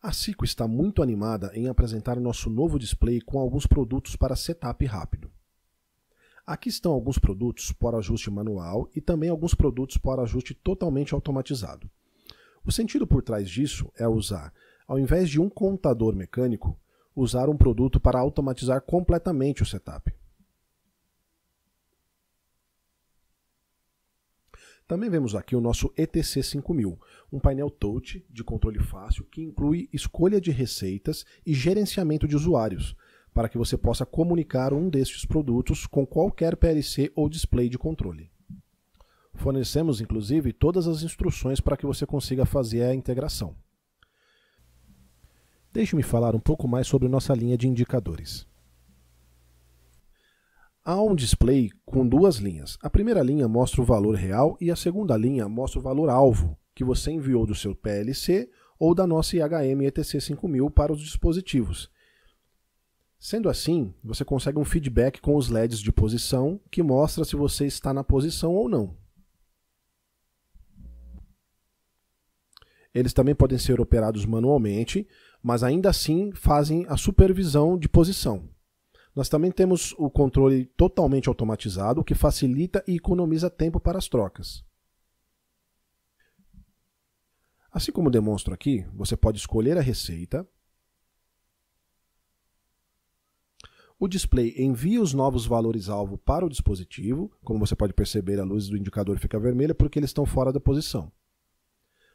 A Cico está muito animada em apresentar o nosso novo display com alguns produtos para setup rápido. Aqui estão alguns produtos para ajuste manual e também alguns produtos para ajuste totalmente automatizado. O sentido por trás disso é usar, ao invés de um contador mecânico, usar um produto para automatizar completamente o setup. Também vemos aqui o nosso ETC 5000, um painel touch de controle fácil que inclui escolha de receitas e gerenciamento de usuários, para que você possa comunicar um destes produtos com qualquer PLC ou display de controle. Fornecemos, inclusive, todas as instruções para que você consiga fazer a integração. Deixe-me falar um pouco mais sobre nossa linha de indicadores. Há um display com duas linhas. A primeira linha mostra o valor real e a segunda linha mostra o valor alvo que você enviou do seu PLC ou da nossa IHM ETC 5000 para os dispositivos. Sendo assim, você consegue um feedback com os LEDs de posição que mostra se você está na posição ou não. Eles também podem ser operados manualmente, mas ainda assim fazem a supervisão de posição. Nós também temos o controle totalmente automatizado, o que facilita e economiza tempo para as trocas. Assim como demonstro aqui, você pode escolher a receita. O display envia os novos valores-alvo para o dispositivo. Como você pode perceber, a luz do indicador fica vermelha porque eles estão fora da posição.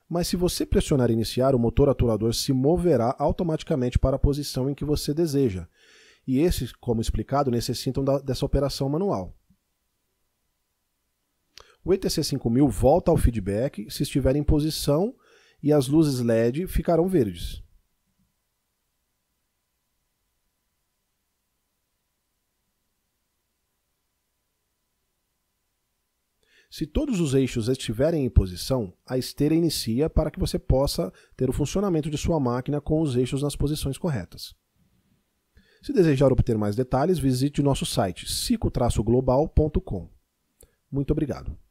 Mas se você pressionar iniciar, o motor aturador se moverá automaticamente para a posição em que você deseja, e esses, como explicado, necessitam da, dessa operação manual. O ETC 5000 volta ao feedback se estiver em posição e as luzes LED ficarão verdes. Se todos os eixos estiverem em posição, a esteira inicia para que você possa ter o funcionamento de sua máquina com os eixos nas posições corretas. Se desejar obter mais detalhes, visite nosso site cico-global.com. Muito obrigado.